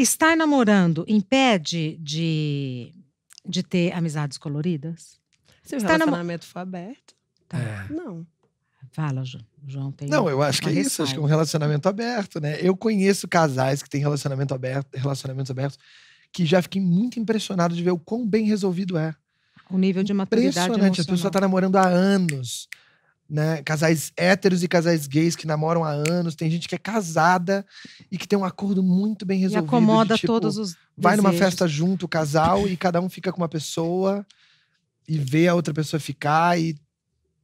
Estar namorando impede de, de ter amizades coloridas? Se o relacionamento namo... for aberto, tá. é. não. Fala, João. João tem Não, eu acho que é isso, acho que é um relacionamento aberto, né? Eu conheço casais que têm relacionamento aberto, relacionamentos abertos, que já fiquei muito impressionado de ver o quão bem resolvido é. O nível de maturidade Impressionante, emocional. a pessoa está namorando há anos né? Casais héteros e casais gays que namoram há anos. Tem gente que é casada e que tem um acordo muito bem resolvido. E acomoda de, tipo, todos os. Vai numa festa junto, o casal, e cada um fica com uma pessoa e vê a outra pessoa ficar e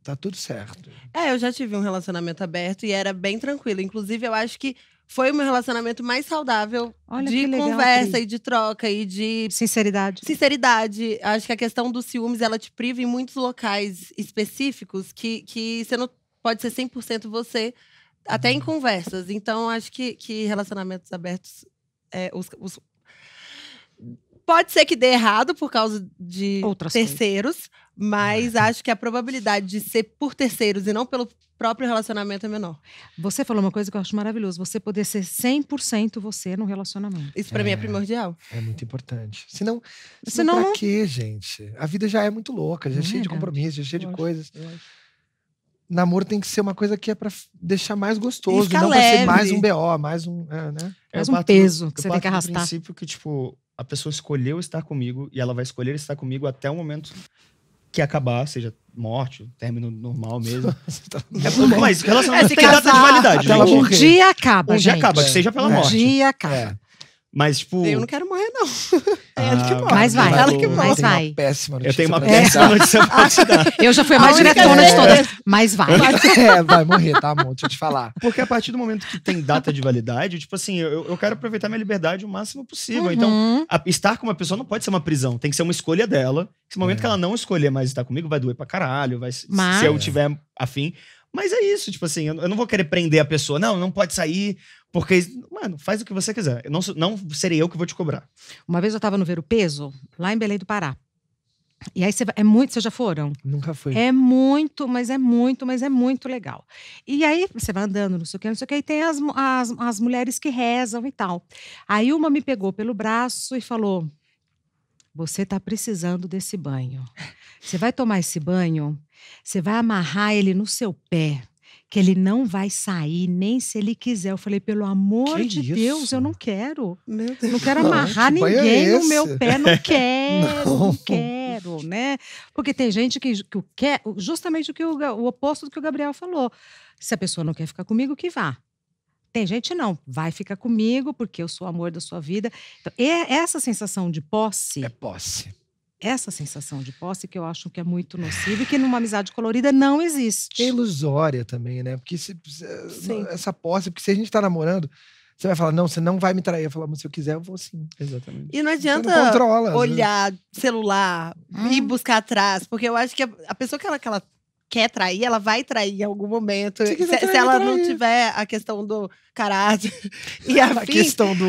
tá tudo certo. É, eu já tive um relacionamento aberto e era bem tranquilo. Inclusive, eu acho que foi o meu relacionamento mais saudável Olha de legal, conversa Pri. e de troca e de sinceridade. Sinceridade. Acho que a questão dos ciúmes ela te priva em muitos locais específicos que, que você não pode ser 100% você, até em uhum. conversas. Então, acho que, que relacionamentos abertos, é, os, os Pode ser que dê errado por causa de Outras terceiros, coisas. mas é. acho que a probabilidade de ser por terceiros e não pelo próprio relacionamento é menor. Você falou uma coisa que eu acho maravilhoso, você poder ser 100% você no relacionamento. Isso para é, mim é primordial. É muito importante. Senão, senão, senão pra quê, gente? A vida já é muito louca, já é, é cheia de compromissos, já é cheia de coisas. Namoro tem que ser uma coisa que é para deixar mais gostoso, não para ser mais um BO, mais um, é, né? mais um peso no, que você tem que arrastar. princípio que tipo a pessoa escolheu estar comigo e ela vai escolher estar comigo até o momento que acabar, seja morte, término normal mesmo. tá... é, mas relacionamento é, tem casar, data de validade. Tá um dia acaba, Um gente. dia acaba, que seja pela é. morte. Um dia acaba. É. Mas, tipo. Eu não quero morrer, não. é ela que ah, morre. Mas vai. Ela que morre. Mas vai. péssima Eu tenho uma péssima notícia pra, te dar. Eu já fui a mais diretona de é- todas. Mas vai. é, vai morrer, tá, amor? Deixa eu te falar. Porque a partir do momento que tem data de validade, tipo assim, eu, eu quero aproveitar minha liberdade o máximo possível. Então, uhum. Então, a, estar com uma pessoa não pode ser uma prisão. Tem que ser uma escolha dela. Esse momento é. que ela não escolher mais estar comigo, vai doer pra caralho. Vai, Mas... Se eu tiver afim. Mas é isso, tipo assim, eu não vou querer prender a pessoa. Não, não pode sair, porque, mano, faz o que você quiser. Eu não, não serei eu que vou te cobrar. Uma vez eu tava no Ver o Peso, lá em Belém do Pará. E aí você é muito, vocês já foram? Nunca fui. É muito, mas é muito, mas é muito legal. E aí você vai andando, não sei o que, não sei o que, e tem as, as, as mulheres que rezam e tal. Aí uma me pegou pelo braço e falou: Você tá precisando desse banho. Você vai tomar esse banho, você vai amarrar ele no seu pé que ele não vai sair nem se ele quiser. Eu falei, pelo amor que de isso? Deus, eu não quero. Meu Deus. Não quero não, amarrar que é ninguém é no meu pé, não quero, não. não. quero, né? Porque tem gente que, que quer justamente o que o, o oposto do que o Gabriel falou. Se a pessoa não quer ficar comigo, que vá. Tem gente não, vai ficar comigo porque eu sou o amor da sua vida. Então, é essa sensação de posse. É posse essa sensação de posse que eu acho que é muito nociva e que numa amizade colorida não existe. É ilusória também, né? Porque se, eh, essa posse, porque se a gente está namorando, você vai falar, não, você não vai me trair. Eu falo, mas se eu quiser, eu vou sim. Exatamente. E não adianta não controla, olhar né? celular hum. e buscar atrás, porque eu acho que a, a pessoa que ela, que ela quer trair, ela vai trair em algum momento. Se, se, trair, se ela trair. não tiver a questão do caráter e a, a fim, questão do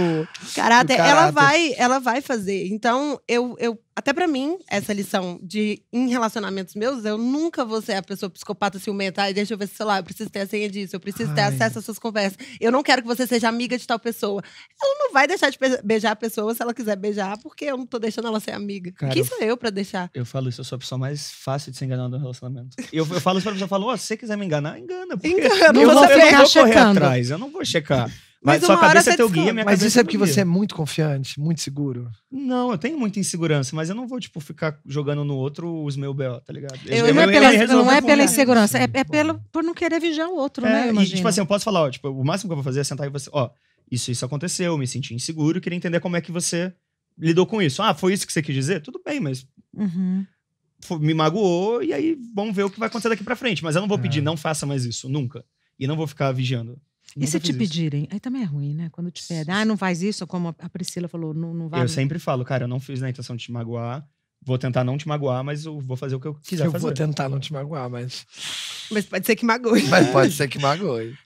caráter, do caráter, ela vai, ela vai fazer. Então eu, eu até para mim, essa lição de em relacionamentos meus, eu nunca vou ser a pessoa psicopata ciumenta. Ai, deixa eu ver sei celular, eu preciso ter a senha disso, eu preciso Ai. ter acesso às suas conversas. Eu não quero que você seja amiga de tal pessoa. Ela não vai deixar de beijar a pessoa se ela quiser beijar, porque eu não tô deixando ela ser amiga. Cara, Quem sou eu para deixar? Eu falo isso, eu sou a pessoa mais fácil de se enganar no relacionamento. eu, eu falo isso pra pessoa, eu falo, oh, se você quiser me enganar, engana. engana, eu, eu, vou, eu não vou correr atrás, eu não vou checar. Mas, mas sua cabeça é teu guia, minha Mas isso é, é porque você é muito confiante, muito seguro. Não, eu tenho muita insegurança, mas eu não vou, tipo, ficar jogando no outro os meus B.O., tá ligado? Eu, eu, não, é eu, é pela, não é pela insegurança, é, é, pelo, por não querer vigiar o outro, é, né? Eu imagino. tipo assim, eu posso falar, ó, tipo, o máximo que eu vou fazer é sentar e você, ó, isso, isso aconteceu, eu me senti inseguro, queria entender como é que você lidou com isso. Ah, foi isso que você quis dizer? Tudo bem, mas. Uhum. Me magoou, e aí vamos ver o que vai acontecer daqui pra frente. Mas eu não vou pedir, é. não faça mais isso, nunca. E não vou ficar vigiando. E se te pedirem? Isso. Aí também é ruim, né? Quando te pedem, ah, não faz isso, como a Priscila falou, não, não vai. Eu sempre falo, cara, eu não fiz na intenção de te magoar. Vou tentar não te magoar, mas eu vou fazer o que eu quiser eu fazer. vou tentar não te magoar, mas. Mas pode ser que magoe. Mas pode ser que magoe.